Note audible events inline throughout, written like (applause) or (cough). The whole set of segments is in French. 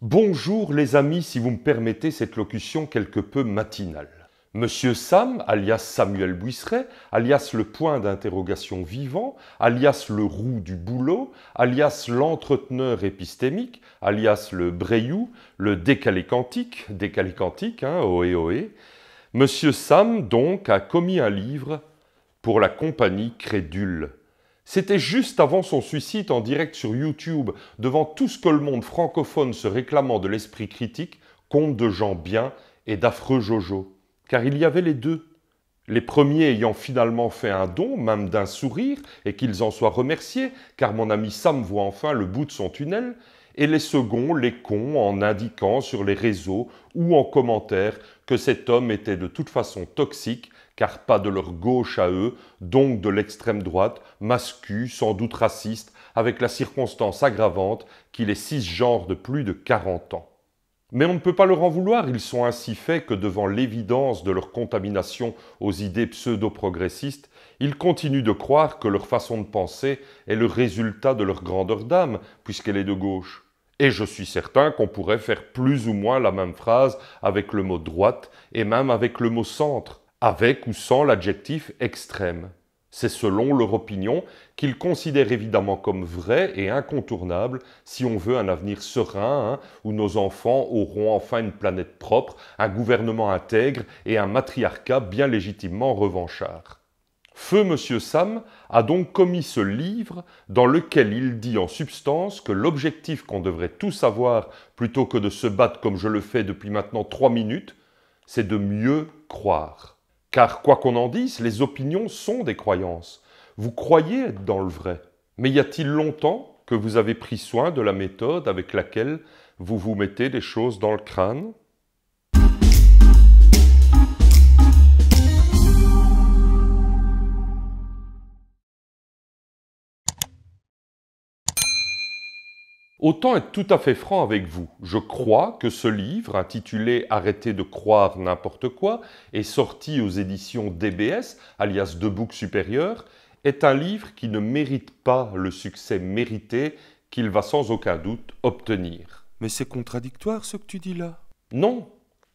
Bonjour les amis, si vous me permettez cette locution quelque peu matinale. Monsieur Sam, alias Samuel Buisseret, alias le point d'interrogation vivant, alias le roux du boulot, alias l'entreteneur épistémique, alias le breyou, le décalé quantique, décalé quantique, hein, ohé Monsieur Sam, donc, a commis un livre pour la compagnie crédule c'était juste avant son suicide en direct sur YouTube, devant tout ce que le monde francophone se réclamant de l'esprit critique, compte de gens bien et d'affreux jojo. Car il y avait les deux. Les premiers ayant finalement fait un don, même d'un sourire, et qu'ils en soient remerciés, car mon ami Sam voit enfin le bout de son tunnel, et les seconds, les cons, en indiquant sur les réseaux ou en commentaire que cet homme était de toute façon toxique car pas de leur gauche à eux, donc de l'extrême droite, mascu, sans doute raciste, avec la circonstance aggravante qu'il est genres de plus de 40 ans. Mais on ne peut pas leur en vouloir, ils sont ainsi faits que devant l'évidence de leur contamination aux idées pseudo-progressistes, ils continuent de croire que leur façon de penser est le résultat de leur grandeur d'âme, puisqu'elle est de gauche. Et je suis certain qu'on pourrait faire plus ou moins la même phrase avec le mot droite et même avec le mot centre avec ou sans l'adjectif extrême. C'est selon leur opinion qu'ils considèrent évidemment comme vrai et incontournable si on veut un avenir serein hein, où nos enfants auront enfin une planète propre, un gouvernement intègre et un matriarcat bien légitimement revanchard. Feu Monsieur Sam a donc commis ce livre dans lequel il dit en substance que l'objectif qu'on devrait tous avoir plutôt que de se battre comme je le fais depuis maintenant trois minutes, c'est de mieux croire. Car quoi qu'on en dise, les opinions sont des croyances. Vous croyez être dans le vrai. Mais y a-t-il longtemps que vous avez pris soin de la méthode avec laquelle vous vous mettez des choses dans le crâne Autant être tout à fait franc avec vous, je crois que ce livre, intitulé Arrêtez de croire n'importe quoi, et sorti aux éditions DBS, alias Deux Supérieur, est un livre qui ne mérite pas le succès mérité qu'il va sans aucun doute obtenir. Mais c'est contradictoire ce que tu dis là. Non,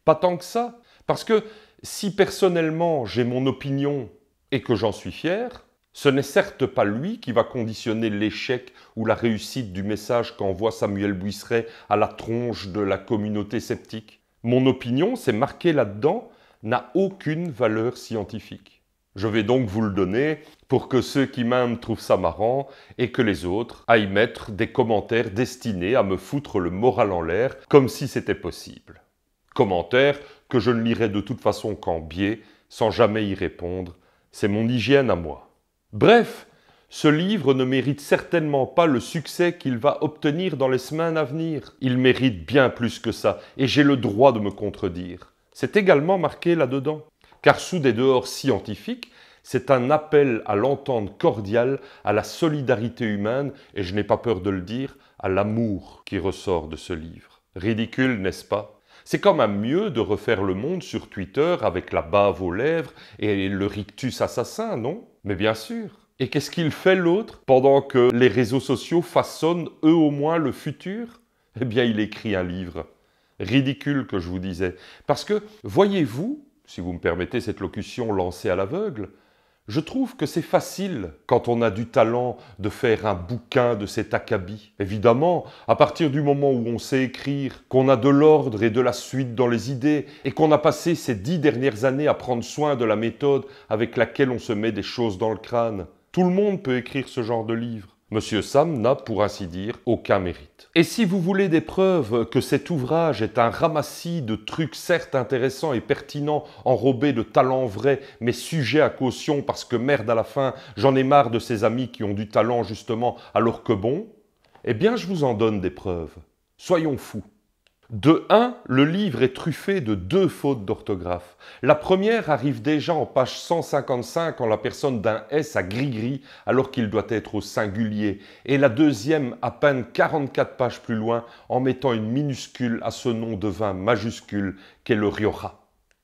pas tant que ça. Parce que si personnellement j'ai mon opinion et que j'en suis fier, ce n'est certes pas lui qui va conditionner l'échec ou la réussite du message qu'envoie Samuel Buisseret à la tronche de la communauté sceptique. Mon opinion, c'est marqué là-dedans, n'a aucune valeur scientifique. Je vais donc vous le donner pour que ceux qui m'aiment trouvent ça marrant et que les autres aillent mettre des commentaires destinés à me foutre le moral en l'air comme si c'était possible. Commentaires que je ne lirai de toute façon qu'en biais sans jamais y répondre. C'est mon hygiène à moi. Bref, ce livre ne mérite certainement pas le succès qu'il va obtenir dans les semaines à venir. Il mérite bien plus que ça, et j'ai le droit de me contredire. C'est également marqué là-dedans. Car sous des dehors scientifiques, c'est un appel à l'entente cordiale, à la solidarité humaine, et je n'ai pas peur de le dire, à l'amour qui ressort de ce livre. Ridicule, n'est-ce pas c'est quand même mieux de refaire le monde sur Twitter avec la bave aux lèvres et le rictus assassin, non mais bien sûr, et qu'est-ce qu'il fait l'autre pendant que les réseaux sociaux façonnent eux au moins le futur Eh bien, il écrit un livre. Ridicule que je vous disais. Parce que, voyez-vous, si vous me permettez cette locution lancée à l'aveugle, je trouve que c'est facile, quand on a du talent, de faire un bouquin de cet acabit. Évidemment, à partir du moment où on sait écrire, qu'on a de l'ordre et de la suite dans les idées, et qu'on a passé ces dix dernières années à prendre soin de la méthode avec laquelle on se met des choses dans le crâne, tout le monde peut écrire ce genre de livre. Monsieur Sam n'a pour ainsi dire aucun mérite. Et si vous voulez des preuves que cet ouvrage est un ramassis de trucs certes intéressants et pertinents, enrobés de talents vrais, mais sujets à caution parce que merde à la fin, j'en ai marre de ces amis qui ont du talent justement alors que bon, eh bien je vous en donne des preuves. Soyons fous. De 1, le livre est truffé de deux fautes d'orthographe. La première arrive déjà en page 155 en la personne d'un S à gris-gris alors qu'il doit être au singulier. Et la deuxième à peine 44 pages plus loin en mettant une minuscule à ce nom de vin majuscule qu'est le Rioja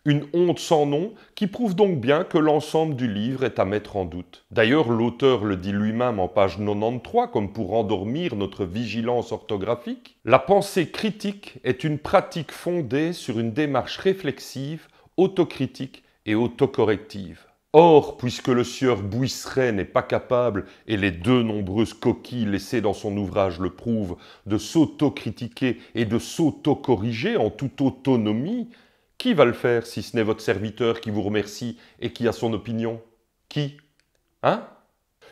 une honte sans nom qui prouve donc bien que l'ensemble du livre est à mettre en doute. D'ailleurs, l'auteur le dit lui-même en page 93 comme pour endormir notre vigilance orthographique. La pensée critique est une pratique fondée sur une démarche réflexive, autocritique et autocorrective. Or, puisque le sieur Bouisseret n'est pas capable, et les deux nombreuses coquilles laissées dans son ouvrage le prouvent, de s'autocritiquer et de s'autocorriger en toute autonomie, qui va le faire si ce n'est votre serviteur qui vous remercie et qui a son opinion Qui Hein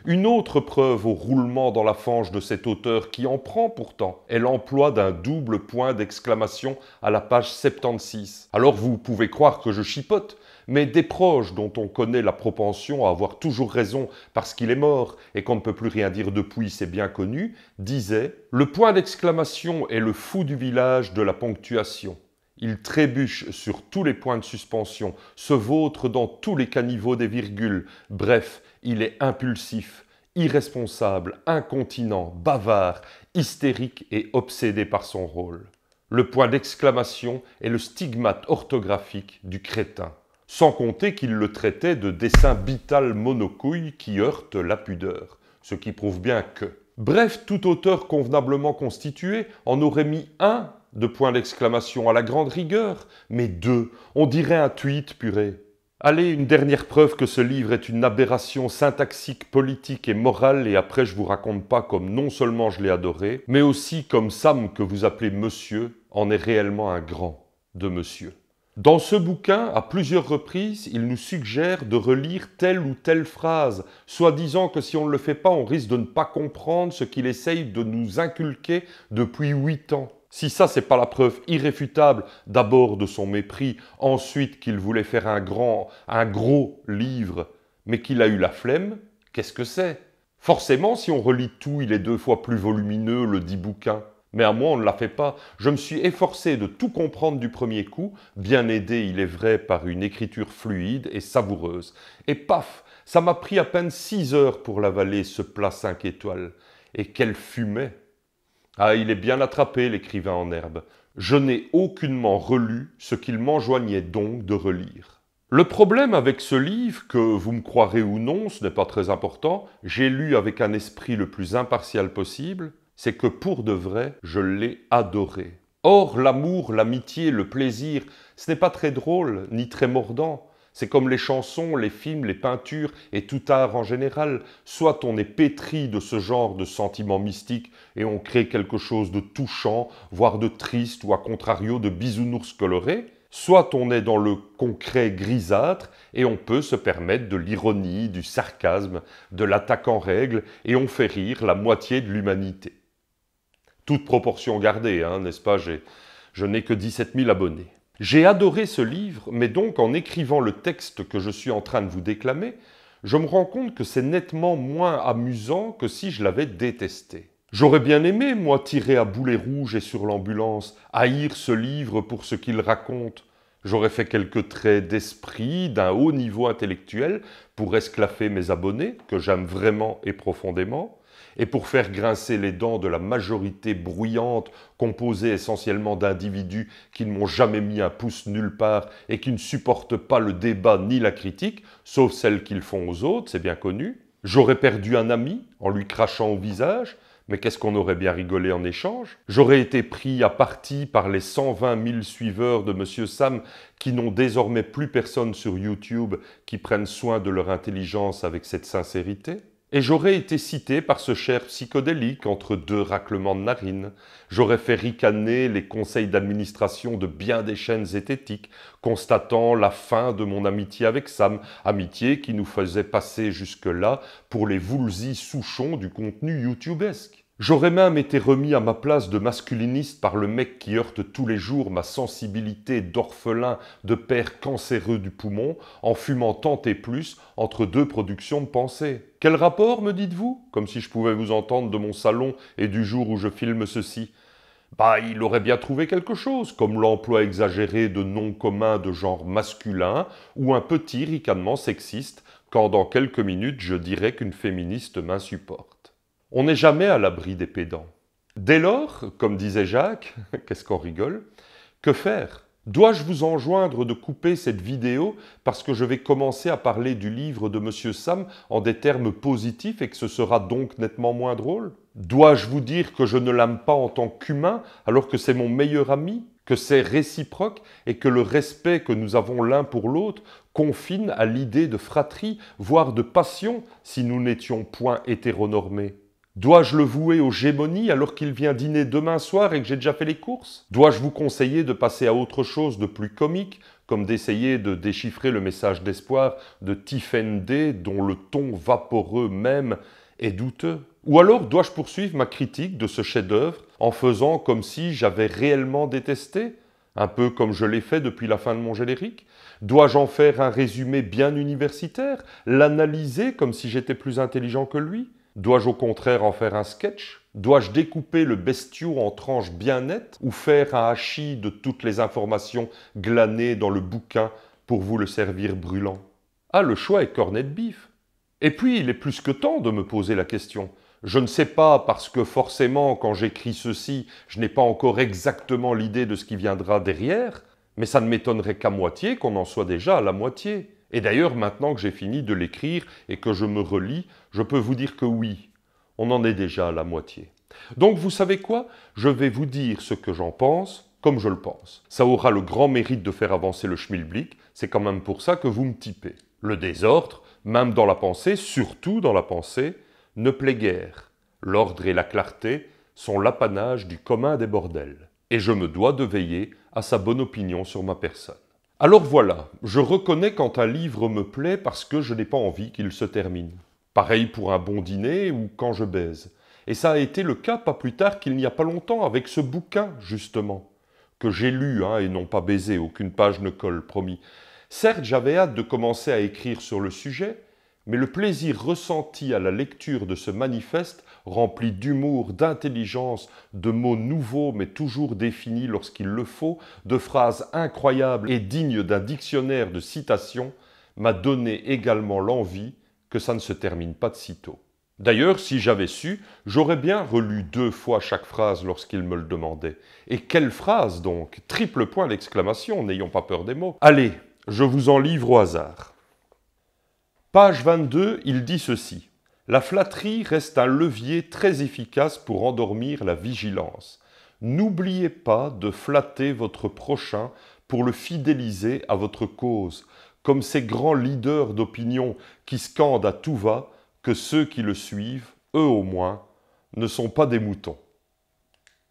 Une autre preuve au roulement dans la fange de cet auteur qui en prend pourtant est l'emploi d'un double point d'exclamation à la page 76. Alors vous pouvez croire que je chipote, mais des proches dont on connaît la propension à avoir toujours raison parce qu'il est mort et qu'on ne peut plus rien dire depuis, c'est bien connu, disaient Le point d'exclamation est le fou du village de la ponctuation. Il trébuche sur tous les points de suspension, se vautre dans tous les caniveaux des virgules. Bref, il est impulsif, irresponsable, incontinent, bavard, hystérique et obsédé par son rôle. Le point d'exclamation est le stigmate orthographique du crétin. Sans compter qu'il le traitait de dessin vital monocouille qui heurte la pudeur. Ce qui prouve bien que. Bref, tout auteur convenablement constitué en aurait mis un de points d'exclamation à la grande rigueur, mais deux, on dirait un tweet puré. Allez, une dernière preuve que ce livre est une aberration syntaxique, politique et morale, et après je vous raconte pas comme non seulement je l'ai adoré, mais aussi comme Sam que vous appelez monsieur en est réellement un grand de monsieur. Dans ce bouquin, à plusieurs reprises, il nous suggère de relire telle ou telle phrase, soi-disant que si on ne le fait pas, on risque de ne pas comprendre ce qu'il essaye de nous inculquer depuis huit ans. Si ça, c'est pas la preuve irréfutable, d'abord de son mépris, ensuite qu'il voulait faire un grand, un gros livre, mais qu'il a eu la flemme, qu'est-ce que c'est Forcément, si on relit tout, il est deux fois plus volumineux, le dit bouquin. Mais à moi, on ne la fait pas. Je me suis efforcé de tout comprendre du premier coup, bien aidé, il est vrai, par une écriture fluide et savoureuse. Et paf, ça m'a pris à peine six heures pour l'avaler, ce plat cinq étoiles. Et quelle fumait ah, il est bien attrapé, l'écrivain en herbe. Je n'ai aucunement relu ce qu'il m'enjoignait donc de relire. Le problème avec ce livre, que vous me croirez ou non, ce n'est pas très important, j'ai lu avec un esprit le plus impartial possible, c'est que pour de vrai, je l'ai adoré. Or, l'amour, l'amitié, le plaisir, ce n'est pas très drôle, ni très mordant. C'est comme les chansons, les films, les peintures et tout art en général. Soit on est pétri de ce genre de sentiments mystiques et on crée quelque chose de touchant, voire de triste ou à contrario de bisounours coloré. Soit on est dans le concret grisâtre et on peut se permettre de l'ironie, du sarcasme, de l'attaque en règle et on fait rire la moitié de l'humanité. Toute proportion gardée, hein, n'est-ce pas Je n'ai que 17 000 abonnés. J'ai adoré ce livre, mais donc en écrivant le texte que je suis en train de vous déclamer, je me rends compte que c'est nettement moins amusant que si je l'avais détesté. J'aurais bien aimé, moi, tirer à boulet rouge et sur l'ambulance, haïr ce livre pour ce qu'il raconte. J'aurais fait quelques traits d'esprit d'un haut niveau intellectuel pour esclaffer mes abonnés, que j'aime vraiment et profondément et pour faire grincer les dents de la majorité bruyante composée essentiellement d'individus qui ne m'ont jamais mis un pouce nulle part et qui ne supportent pas le débat ni la critique, sauf celle qu'ils font aux autres, c'est bien connu. J'aurais perdu un ami en lui crachant au visage, mais qu'est-ce qu'on aurait bien rigolé en échange J'aurais été pris à partie par les 120 000 suiveurs de M. Sam qui n'ont désormais plus personne sur YouTube qui prennent soin de leur intelligence avec cette sincérité. Et j'aurais été cité par ce cher psychodélique entre deux raclements de narines. J'aurais fait ricaner les conseils d'administration de bien des chaînes zététiques, constatant la fin de mon amitié avec Sam, amitié qui nous faisait passer jusque-là pour les voulzis souchons du contenu YouTube-esque. J'aurais même été remis à ma place de masculiniste par le mec qui heurte tous les jours ma sensibilité d'orphelin de père cancéreux du poumon en fumant tant et plus entre deux productions de pensée. Quel rapport, me dites-vous Comme si je pouvais vous entendre de mon salon et du jour où je filme ceci. Bah, il aurait bien trouvé quelque chose, comme l'emploi exagéré de noms communs de genre masculin ou un petit ricanement sexiste quand dans quelques minutes je dirais qu'une féministe m'insupporte. On n'est jamais à l'abri des pédants. Dès lors, comme disait Jacques, (laughs) qu'est-ce qu'on rigole, que faire Dois-je vous enjoindre de couper cette vidéo parce que je vais commencer à parler du livre de M. Sam en des termes positifs et que ce sera donc nettement moins drôle Dois-je vous dire que je ne l'aime pas en tant qu'humain alors que c'est mon meilleur ami Que c'est réciproque et que le respect que nous avons l'un pour l'autre confine à l'idée de fratrie, voire de passion si nous n'étions point hétéronormés Dois-je le vouer aux gémonies alors qu'il vient dîner demain soir et que j'ai déjà fait les courses Dois-je vous conseiller de passer à autre chose de plus comique, comme d'essayer de déchiffrer le message d'espoir de Tiffen dont le ton vaporeux même est douteux Ou alors dois-je poursuivre ma critique de ce chef-d'œuvre en faisant comme si j'avais réellement détesté un peu comme je l'ai fait depuis la fin de mon générique Dois-je en faire un résumé bien universitaire, l'analyser comme si j'étais plus intelligent que lui Dois-je au contraire en faire un sketch Dois-je découper le bestiau en tranches bien nettes ou faire un hachis de toutes les informations glanées dans le bouquin pour vous le servir brûlant Ah, le choix est cornet de bif. Et puis, il est plus que temps de me poser la question. Je ne sais pas parce que forcément, quand j'écris ceci, je n'ai pas encore exactement l'idée de ce qui viendra derrière, mais ça ne m'étonnerait qu'à moitié qu'on en soit déjà à la moitié. Et d'ailleurs, maintenant que j'ai fini de l'écrire et que je me relis, je peux vous dire que oui, on en est déjà à la moitié. Donc vous savez quoi Je vais vous dire ce que j'en pense, comme je le pense. Ça aura le grand mérite de faire avancer le schmilblick, c'est quand même pour ça que vous me typez. Le désordre, même dans la pensée, surtout dans la pensée, ne plaît guère. L'ordre et la clarté sont l'apanage du commun des bordels. Et je me dois de veiller à sa bonne opinion sur ma personne. Alors voilà, je reconnais quand un livre me plaît parce que je n'ai pas envie qu'il se termine. Pareil pour un bon dîner ou quand je baise. Et ça a été le cas pas plus tard qu'il n'y a pas longtemps avec ce bouquin, justement, que j'ai lu hein, et non pas baisé, aucune page ne colle, promis. Certes, j'avais hâte de commencer à écrire sur le sujet, mais le plaisir ressenti à la lecture de ce manifeste, rempli d'humour, d'intelligence, de mots nouveaux mais toujours définis lorsqu'il le faut, de phrases incroyables et dignes d'un dictionnaire de citations, m'a donné également l'envie que ça ne se termine pas de tôt. D'ailleurs, si j'avais su, j'aurais bien relu deux fois chaque phrase lorsqu'il me le demandait. Et quelle phrase donc Triple point l'exclamation, n'ayons pas peur des mots. Allez, je vous en livre au hasard. Page 22, il dit ceci. La flatterie reste un levier très efficace pour endormir la vigilance. N'oubliez pas de flatter votre prochain pour le fidéliser à votre cause, comme ces grands leaders d'opinion qui scandent à tout va que ceux qui le suivent, eux au moins, ne sont pas des moutons.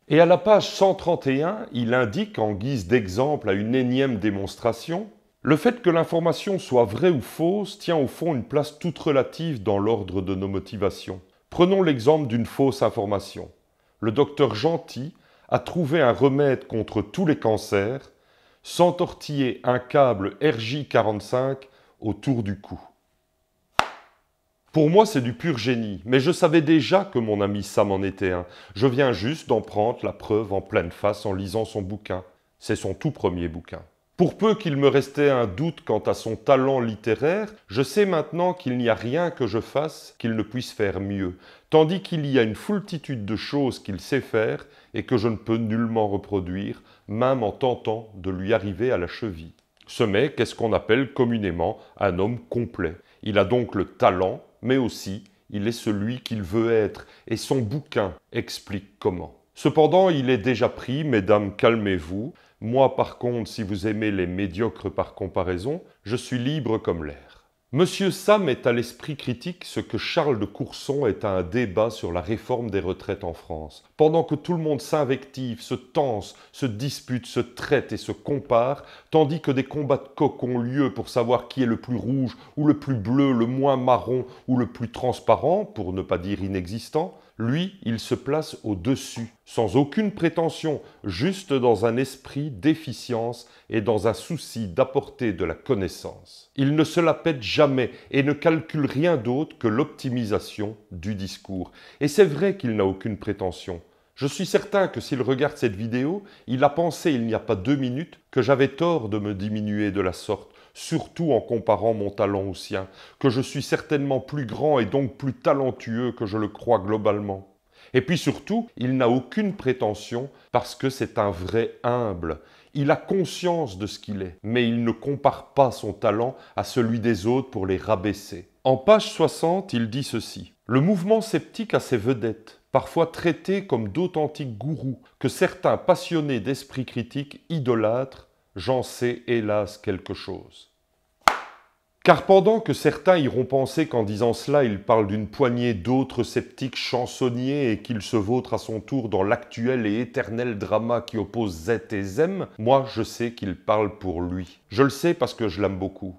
Et à la page 131, il indique en guise d'exemple à une énième démonstration le fait que l'information soit vraie ou fausse tient au fond une place toute relative dans l'ordre de nos motivations. Prenons l'exemple d'une fausse information. Le docteur Gentil a trouvé un remède contre tous les cancers, sans tortiller un câble RJ45 autour du cou. Pour moi, c'est du pur génie, mais je savais déjà que mon ami Sam en était un. Je viens juste d'en prendre la preuve en pleine face en lisant son bouquin. C'est son tout premier bouquin. Pour peu qu'il me restait un doute quant à son talent littéraire, je sais maintenant qu'il n'y a rien que je fasse qu'il ne puisse faire mieux, tandis qu'il y a une foultitude de choses qu'il sait faire et que je ne peux nullement reproduire, même en tentant de lui arriver à la cheville. Ce mec est ce qu'on appelle communément un homme complet. Il a donc le talent, mais aussi il est celui qu'il veut être, et son bouquin explique comment. Cependant, il est déjà pris, mesdames, calmez-vous. Moi, par contre, si vous aimez les médiocres par comparaison, je suis libre comme l'air. Monsieur Sam est à l'esprit critique ce que Charles de Courson est à un débat sur la réforme des retraites en France. Pendant que tout le monde s'invective, se tense, se dispute, se traite et se compare, tandis que des combats de coq ont lieu pour savoir qui est le plus rouge ou le plus bleu, le moins marron ou le plus transparent, pour ne pas dire inexistant, lui, il se place au-dessus, sans aucune prétention, juste dans un esprit d'efficience et dans un souci d'apporter de la connaissance. Il ne se la pète jamais et ne calcule rien d'autre que l'optimisation du discours. Et c'est vrai qu'il n'a aucune prétention. Je suis certain que s'il regarde cette vidéo, il a pensé il n'y a pas deux minutes que j'avais tort de me diminuer de la sorte surtout en comparant mon talent au sien, que je suis certainement plus grand et donc plus talentueux que je le crois globalement. Et puis surtout, il n'a aucune prétention parce que c'est un vrai humble. Il a conscience de ce qu'il est, mais il ne compare pas son talent à celui des autres pour les rabaisser. En page 60, il dit ceci. Le mouvement sceptique a ses vedettes, parfois traitées comme d'authentiques gourous, que certains passionnés d'esprit critique idolâtrent j'en sais hélas quelque chose. Car pendant que certains iront penser qu'en disant cela, il parle d'une poignée d'autres sceptiques chansonniers et qu'il se vautre à son tour dans l'actuel et éternel drama qui oppose Z et Zem, moi je sais qu'il parle pour lui. Je le sais parce que je l'aime beaucoup.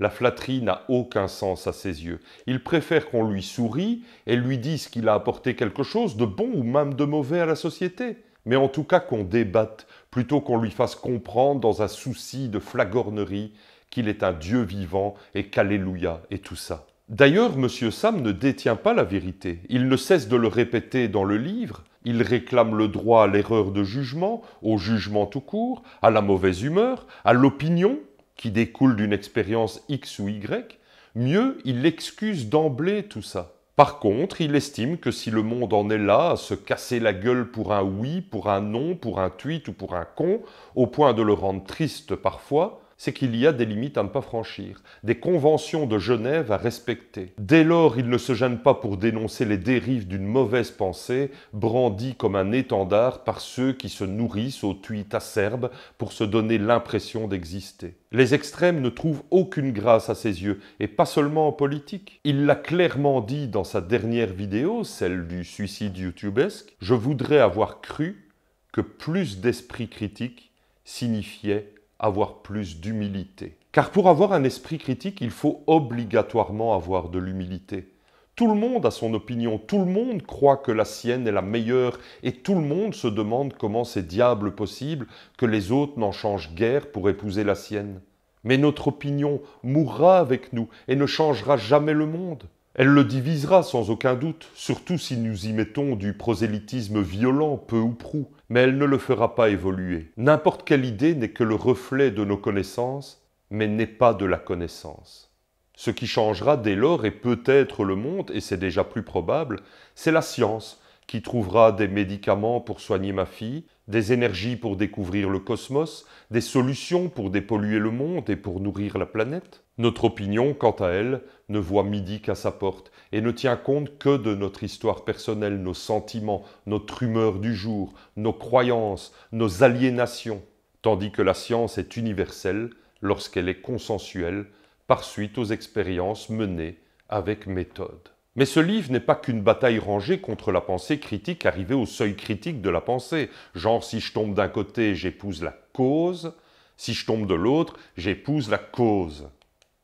La flatterie n'a aucun sens à ses yeux. Il préfère qu'on lui sourie et lui dise qu'il a apporté quelque chose de bon ou même de mauvais à la société. Mais en tout cas qu'on débatte, plutôt qu'on lui fasse comprendre dans un souci de flagornerie qu'il est un Dieu vivant et qu'Alléluia et tout ça. D'ailleurs, M. Sam ne détient pas la vérité. Il ne cesse de le répéter dans le livre. Il réclame le droit à l'erreur de jugement, au jugement tout court, à la mauvaise humeur, à l'opinion qui découle d'une expérience X ou Y. Mieux, il excuse d'emblée tout ça. Par contre, il estime que si le monde en est là à se casser la gueule pour un oui, pour un non, pour un tweet ou pour un con, au point de le rendre triste parfois, c'est qu'il y a des limites à ne pas franchir, des conventions de Genève à respecter. Dès lors, il ne se gêne pas pour dénoncer les dérives d'une mauvaise pensée, brandie comme un étendard par ceux qui se nourrissent aux tweets acerbes pour se donner l'impression d'exister. Les extrêmes ne trouvent aucune grâce à ses yeux, et pas seulement en politique. Il l'a clairement dit dans sa dernière vidéo, celle du suicide youtubesque, je voudrais avoir cru que plus d'esprit critique signifiait avoir plus d'humilité. Car pour avoir un esprit critique, il faut obligatoirement avoir de l'humilité. Tout le monde a son opinion, tout le monde croit que la sienne est la meilleure, et tout le monde se demande comment c'est diable possible que les autres n'en changent guère pour épouser la sienne. Mais notre opinion mourra avec nous et ne changera jamais le monde. Elle le divisera sans aucun doute, surtout si nous y mettons du prosélytisme violent, peu ou prou, mais elle ne le fera pas évoluer. N'importe quelle idée n'est que le reflet de nos connaissances, mais n'est pas de la connaissance. Ce qui changera dès lors, et peut-être le monde, et c'est déjà plus probable, c'est la science, qui trouvera des médicaments pour soigner ma fille, des énergies pour découvrir le cosmos, des solutions pour dépolluer le monde et pour nourrir la planète. Notre opinion, quant à elle, ne voit midi qu'à sa porte, et ne tient compte que de notre histoire personnelle, nos sentiments, notre humeur du jour, nos croyances, nos aliénations, tandis que la science est universelle lorsqu'elle est consensuelle par suite aux expériences menées avec méthode. Mais ce livre n'est pas qu'une bataille rangée contre la pensée critique arrivée au seuil critique de la pensée, genre si je tombe d'un côté, j'épouse la cause, si je tombe de l'autre, j'épouse la cause.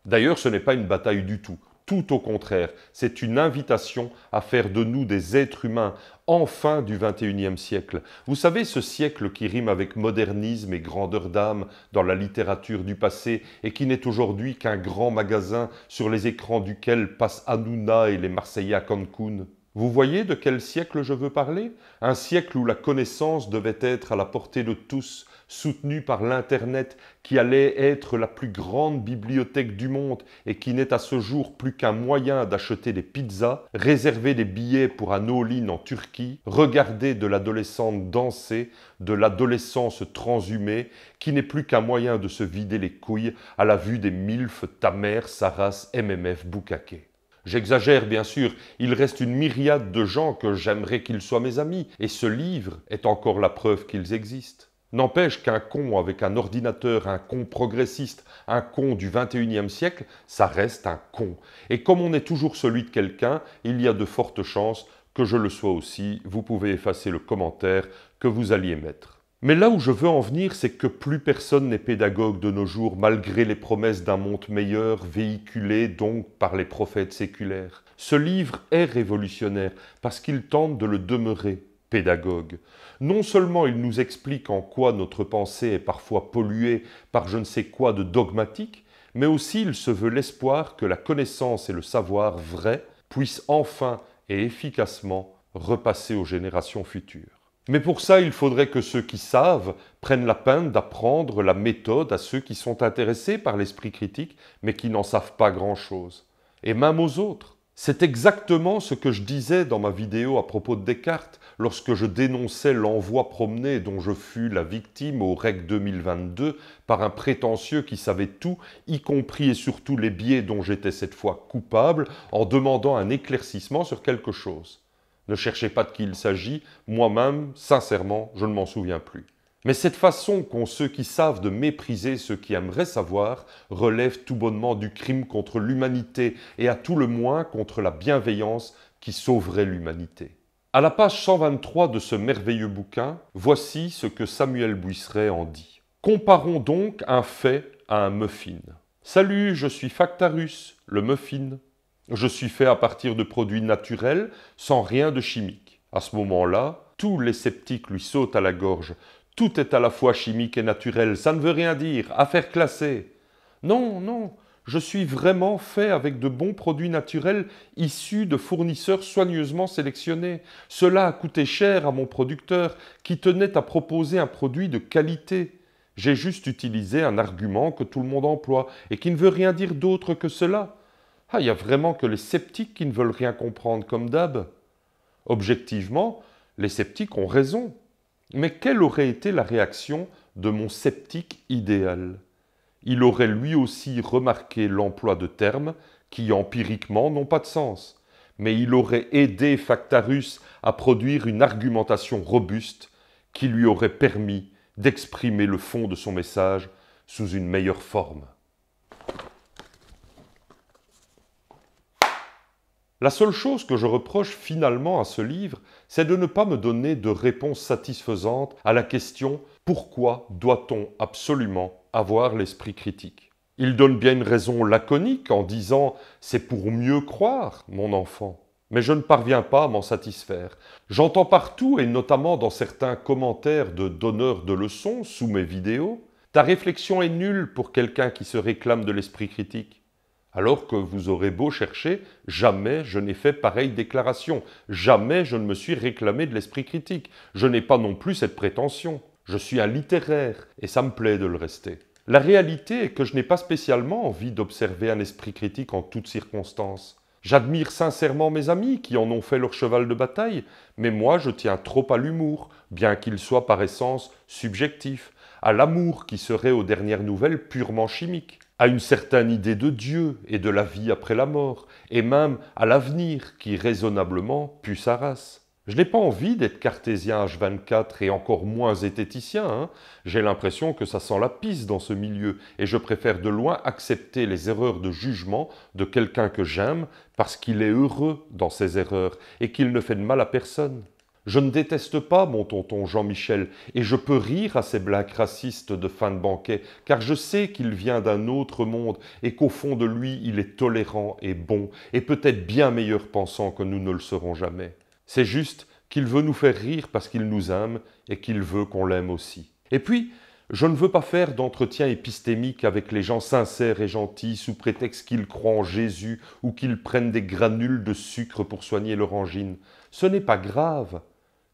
D'ailleurs, ce n'est pas une bataille du tout. Tout au contraire, c'est une invitation à faire de nous des êtres humains, enfin du XXIe siècle. Vous savez, ce siècle qui rime avec modernisme et grandeur d'âme dans la littérature du passé et qui n'est aujourd'hui qu'un grand magasin sur les écrans duquel passent Hanouna et les Marseillais à Cancun. Vous voyez de quel siècle je veux parler Un siècle où la connaissance devait être à la portée de tous, soutenu par l'Internet, qui allait être la plus grande bibliothèque du monde et qui n'est à ce jour plus qu'un moyen d'acheter des pizzas, réserver des billets pour un all-in en Turquie, regarder de l'adolescente danser, de l'adolescence transhumée, qui n'est plus qu'un moyen de se vider les couilles à la vue des MILF, Tamers, Saras, MMF, Boukake. J'exagère bien sûr, il reste une myriade de gens que j'aimerais qu'ils soient mes amis, et ce livre est encore la preuve qu'ils existent. N'empêche qu'un con avec un ordinateur, un con progressiste, un con du 21e siècle, ça reste un con. Et comme on est toujours celui de quelqu'un, il y a de fortes chances que je le sois aussi. Vous pouvez effacer le commentaire que vous alliez mettre. Mais là où je veux en venir, c'est que plus personne n'est pédagogue de nos jours, malgré les promesses d'un monde meilleur, véhiculées donc par les prophètes séculaires. Ce livre est révolutionnaire, parce qu'il tente de le demeurer pédagogue. Non seulement il nous explique en quoi notre pensée est parfois polluée par je ne sais quoi de dogmatique, mais aussi il se veut l'espoir que la connaissance et le savoir vrai puissent enfin et efficacement repasser aux générations futures. Mais pour ça, il faudrait que ceux qui savent prennent la peine d'apprendre la méthode à ceux qui sont intéressés par l'esprit critique, mais qui n'en savent pas grand-chose, et même aux autres. C'est exactement ce que je disais dans ma vidéo à propos de Descartes lorsque je dénonçais l'envoi promené dont je fus la victime au REC 2022 par un prétentieux qui savait tout, y compris et surtout les biais dont j'étais cette fois coupable, en demandant un éclaircissement sur quelque chose. Ne cherchez pas de qui il s'agit, moi-même, sincèrement, je ne m'en souviens plus. Mais cette façon qu'ont ceux qui savent de mépriser ceux qui aimeraient savoir relève tout bonnement du crime contre l'humanité et à tout le moins contre la bienveillance qui sauverait l'humanité. À la page 123 de ce merveilleux bouquin, voici ce que Samuel Buisseret en dit. Comparons donc un fait à un muffin. Salut, je suis Factarus, le muffin. Je suis fait à partir de produits naturels, sans rien de chimique. À ce moment-là, tous les sceptiques lui sautent à la gorge. Tout est à la fois chimique et naturel, ça ne veut rien dire, affaire classée. Non, non, je suis vraiment fait avec de bons produits naturels issus de fournisseurs soigneusement sélectionnés. Cela a coûté cher à mon producteur qui tenait à proposer un produit de qualité. J'ai juste utilisé un argument que tout le monde emploie et qui ne veut rien dire d'autre que cela. Ah, il y a vraiment que les sceptiques qui ne veulent rien comprendre comme d'hab. Objectivement, les sceptiques ont raison. Mais quelle aurait été la réaction de mon sceptique idéal Il aurait lui aussi remarqué l'emploi de termes qui empiriquement n'ont pas de sens, mais il aurait aidé Factarus à produire une argumentation robuste qui lui aurait permis d'exprimer le fond de son message sous une meilleure forme. La seule chose que je reproche finalement à ce livre, c'est de ne pas me donner de réponse satisfaisante à la question pourquoi doit-on absolument avoir l'esprit critique Il donne bien une raison laconique en disant c'est pour mieux croire, mon enfant. Mais je ne parviens pas à m'en satisfaire. J'entends partout, et notamment dans certains commentaires de donneurs de leçons sous mes vidéos, ta réflexion est nulle pour quelqu'un qui se réclame de l'esprit critique. Alors que vous aurez beau chercher, jamais je n'ai fait pareille déclaration, jamais je ne me suis réclamé de l'esprit critique, je n'ai pas non plus cette prétention. Je suis un littéraire, et ça me plaît de le rester. La réalité est que je n'ai pas spécialement envie d'observer un esprit critique en toutes circonstances. J'admire sincèrement mes amis qui en ont fait leur cheval de bataille, mais moi je tiens trop à l'humour, bien qu'il soit par essence subjectif, à l'amour qui serait aux dernières nouvelles purement chimique, à une certaine idée de Dieu et de la vie après la mort, et même à l'avenir qui raisonnablement pue sa race. Je n'ai pas envie d'être cartésien H24 et encore moins zététicien. Hein. J'ai l'impression que ça sent la pisse dans ce milieu et je préfère de loin accepter les erreurs de jugement de quelqu'un que j'aime parce qu'il est heureux dans ses erreurs et qu'il ne fait de mal à personne. Je ne déteste pas mon tonton Jean-Michel, et je peux rire à ces blagues racistes de fin de banquet, car je sais qu'il vient d'un autre monde, et qu'au fond de lui il est tolérant et bon, et peut-être bien meilleur pensant que nous ne le serons jamais. C'est juste qu'il veut nous faire rire parce qu'il nous aime, et qu'il veut qu'on l'aime aussi. Et puis, je ne veux pas faire d'entretien épistémique avec les gens sincères et gentils sous prétexte qu'ils croient en Jésus ou qu'ils prennent des granules de sucre pour soigner leur angine. Ce n'est pas grave.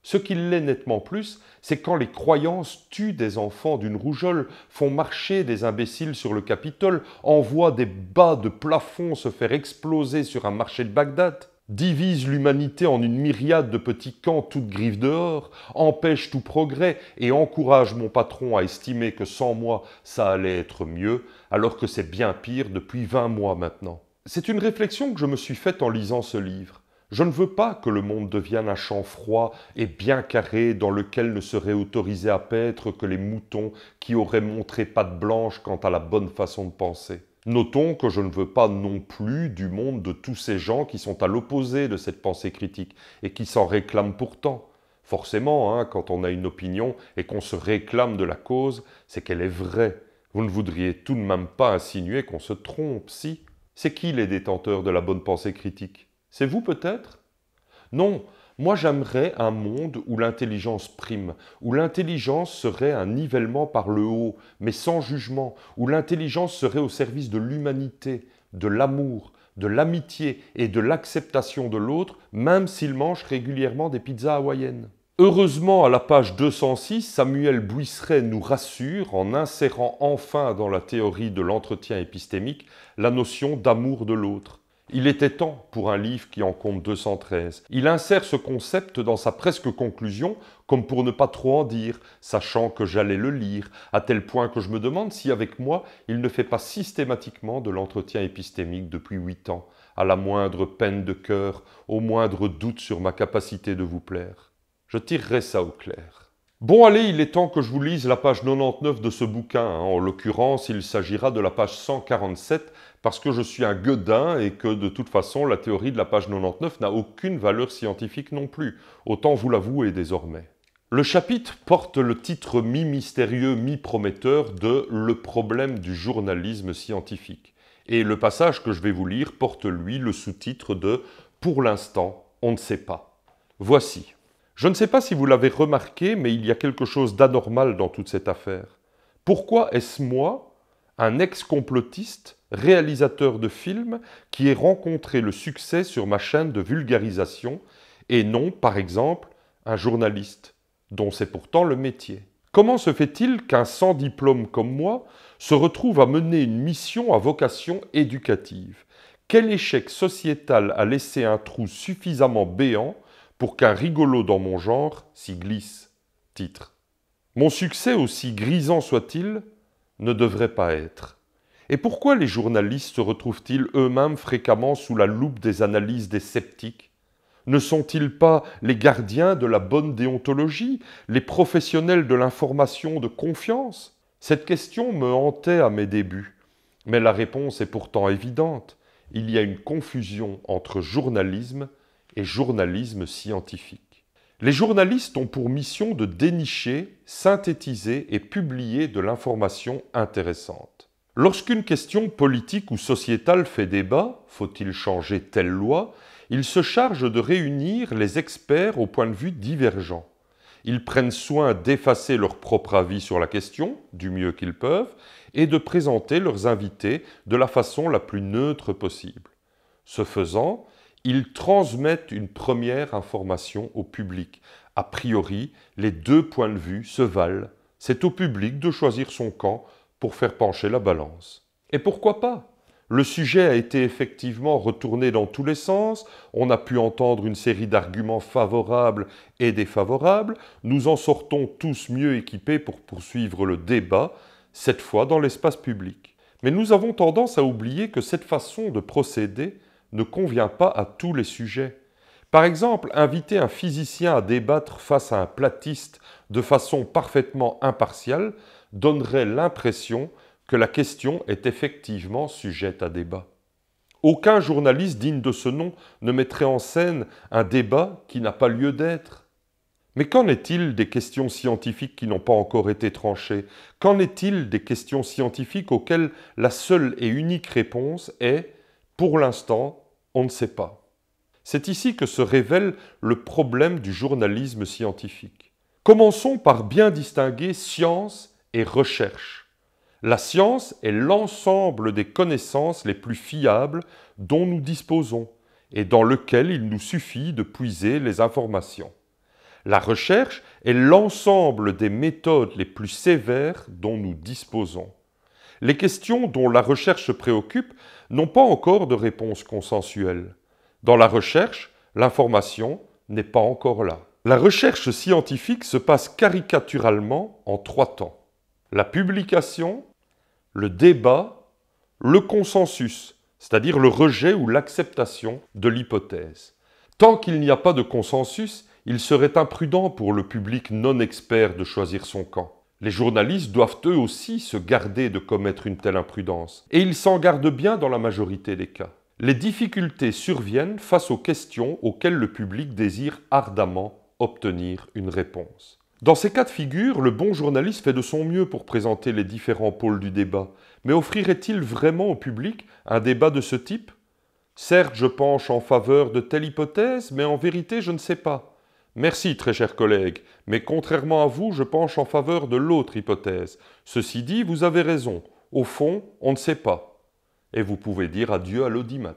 Ce qui l'est nettement plus, c'est quand les croyances tuent des enfants d'une rougeole, font marcher des imbéciles sur le Capitole, envoient des bas de plafond se faire exploser sur un marché de Bagdad, divisent l'humanité en une myriade de petits camps toutes griffes dehors, empêchent tout progrès et encouragent mon patron à estimer que sans moi ça allait être mieux, alors que c'est bien pire depuis 20 mois maintenant. C'est une réflexion que je me suis faite en lisant ce livre. Je ne veux pas que le monde devienne un champ froid et bien carré dans lequel ne seraient autorisés à paître que les moutons qui auraient montré patte blanche quant à la bonne façon de penser. Notons que je ne veux pas non plus du monde de tous ces gens qui sont à l'opposé de cette pensée critique et qui s'en réclament pourtant. Forcément, hein, quand on a une opinion et qu'on se réclame de la cause, c'est qu'elle est vraie. Vous ne voudriez tout de même pas insinuer qu'on se trompe, si C'est qui les détenteurs de la bonne pensée critique c'est vous peut-être Non, moi j'aimerais un monde où l'intelligence prime, où l'intelligence serait un nivellement par le haut, mais sans jugement, où l'intelligence serait au service de l'humanité, de l'amour, de l'amitié et de l'acceptation de l'autre, même s'il mange régulièrement des pizzas hawaïennes. Heureusement, à la page 206, Samuel Buisseret nous rassure en insérant enfin dans la théorie de l'entretien épistémique la notion d'amour de l'autre. Il était temps pour un livre qui en compte 213. Il insère ce concept dans sa presque conclusion, comme pour ne pas trop en dire, sachant que j'allais le lire, à tel point que je me demande si avec moi il ne fait pas systématiquement de l'entretien épistémique depuis huit ans, à la moindre peine de cœur, au moindre doute sur ma capacité de vous plaire. Je tirerai ça au clair. Bon allez, il est temps que je vous lise la page 99 de ce bouquin. Hein. En l'occurrence, il s'agira de la page 147 parce que je suis un gueudin et que de toute façon la théorie de la page 99 n'a aucune valeur scientifique non plus. Autant vous l'avouer désormais. Le chapitre porte le titre mi-mystérieux, mi-prometteur de Le problème du journalisme scientifique. Et le passage que je vais vous lire porte lui le sous-titre de Pour l'instant, on ne sait pas. Voici. Je ne sais pas si vous l'avez remarqué, mais il y a quelque chose d'anormal dans toute cette affaire. Pourquoi est-ce moi, un ex-complotiste, réalisateur de films, qui ait rencontré le succès sur ma chaîne de vulgarisation, et non, par exemple, un journaliste, dont c'est pourtant le métier. Comment se fait-il qu'un sans diplôme comme moi se retrouve à mener une mission à vocation éducative Quel échec sociétal a laissé un trou suffisamment béant pour qu'un rigolo dans mon genre s'y glisse Titre. Mon succès, aussi grisant soit-il, ne devrait pas être. Et pourquoi les journalistes se retrouvent-ils eux-mêmes fréquemment sous la loupe des analyses des sceptiques Ne sont-ils pas les gardiens de la bonne déontologie, les professionnels de l'information de confiance Cette question me hantait à mes débuts, mais la réponse est pourtant évidente. Il y a une confusion entre journalisme et journalisme scientifique. Les journalistes ont pour mission de dénicher, synthétiser et publier de l'information intéressante. Lorsqu'une question politique ou sociétale fait débat, faut-il changer telle loi Ils se chargent de réunir les experts aux points de vue divergents. Ils prennent soin d'effacer leur propre avis sur la question, du mieux qu'ils peuvent, et de présenter leurs invités de la façon la plus neutre possible. Ce faisant, ils transmettent une première information au public. A priori, les deux points de vue se valent. C'est au public de choisir son camp pour faire pencher la balance. Et pourquoi pas le sujet a été effectivement retourné dans tous les sens, on a pu entendre une série d'arguments favorables et défavorables, nous en sortons tous mieux équipés pour poursuivre le débat, cette fois dans l'espace public. Mais nous avons tendance à oublier que cette façon de procéder ne convient pas à tous les sujets. Par exemple, inviter un physicien à débattre face à un platiste de façon parfaitement impartiale, donnerait l'impression que la question est effectivement sujette à débat. Aucun journaliste digne de ce nom ne mettrait en scène un débat qui n'a pas lieu d'être. Mais qu'en est-il des questions scientifiques qui n'ont pas encore été tranchées Qu'en est-il des questions scientifiques auxquelles la seule et unique réponse est ⁇ Pour l'instant, on ne sait pas ⁇ C'est ici que se révèle le problème du journalisme scientifique. Commençons par bien distinguer science et recherche. La science est l'ensemble des connaissances les plus fiables dont nous disposons et dans lequel il nous suffit de puiser les informations. La recherche est l'ensemble des méthodes les plus sévères dont nous disposons. Les questions dont la recherche se préoccupe n'ont pas encore de réponse consensuelle. Dans la recherche, l'information n'est pas encore là. La recherche scientifique se passe caricaturalement en trois temps la publication, le débat, le consensus, c'est-à-dire le rejet ou l'acceptation de l'hypothèse. Tant qu'il n'y a pas de consensus, il serait imprudent pour le public non expert de choisir son camp. Les journalistes doivent eux aussi se garder de commettre une telle imprudence, et ils s'en gardent bien dans la majorité des cas. Les difficultés surviennent face aux questions auxquelles le public désire ardemment obtenir une réponse. Dans ces cas de figure, le bon journaliste fait de son mieux pour présenter les différents pôles du débat, mais offrirait-il vraiment au public un débat de ce type Certes, je penche en faveur de telle hypothèse, mais en vérité, je ne sais pas. Merci, très chers collègue, mais contrairement à vous, je penche en faveur de l'autre hypothèse. Ceci dit, vous avez raison. Au fond, on ne sait pas. Et vous pouvez dire adieu à l'audimat.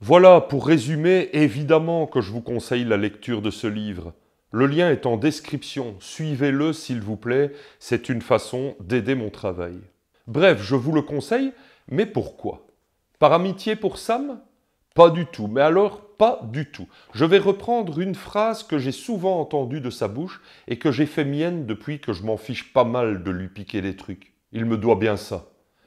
Voilà, pour résumer, évidemment que je vous conseille la lecture de ce livre. Le lien est en description, suivez-le s'il vous plaît, c'est une façon d'aider mon travail. Bref, je vous le conseille, mais pourquoi Par amitié pour Sam Pas du tout, mais alors pas du tout. Je vais reprendre une phrase que j'ai souvent entendue de sa bouche et que j'ai fait mienne depuis que je m'en fiche pas mal de lui piquer des trucs. Il me doit bien ça.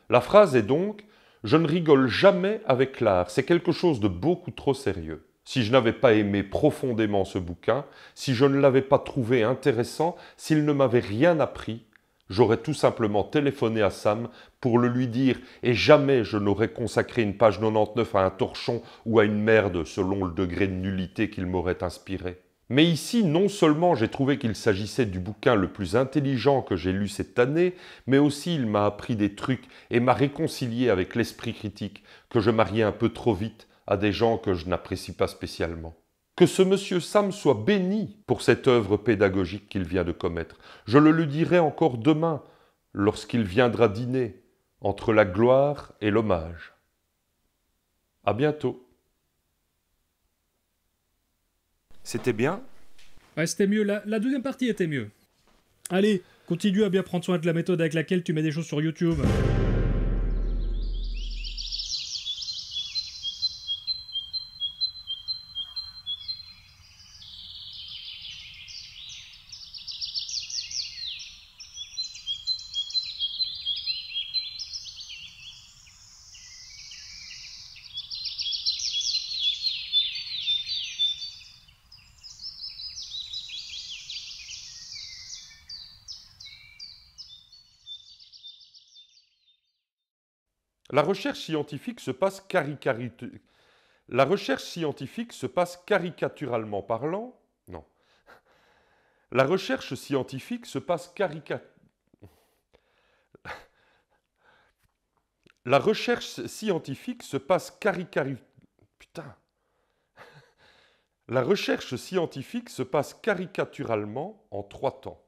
La phrase est donc ⁇ Je ne rigole jamais avec l'art, c'est quelque chose de beaucoup trop sérieux ⁇ si je n'avais pas aimé profondément ce bouquin, si je ne l'avais pas trouvé intéressant, s'il ne m'avait rien appris, j'aurais tout simplement téléphoné à Sam pour le lui dire et jamais je n'aurais consacré une page 99 à un torchon ou à une merde selon le degré de nullité qu'il m'aurait inspiré. Mais ici, non seulement j'ai trouvé qu'il s'agissait du bouquin le plus intelligent que j'ai lu cette année, mais aussi il m'a appris des trucs et m'a réconcilié avec l'esprit critique que je mariais un peu trop vite à des gens que je n'apprécie pas spécialement. Que ce monsieur Sam soit béni pour cette œuvre pédagogique qu'il vient de commettre. Je le lui dirai encore demain, lorsqu'il viendra dîner, entre la gloire et l'hommage. À bientôt. C'était bien Ouais, c'était mieux. la deuxième partie était mieux. Allez, continue à bien prendre soin de la méthode avec laquelle tu mets des choses sur YouTube. La recherche scientifique se passe La recherche scientifique se passe caricaturalement parlant. Non. La recherche scientifique se passe caricature... La recherche scientifique se passe caricature... Putain. La recherche scientifique se passe caricaturalement en trois temps.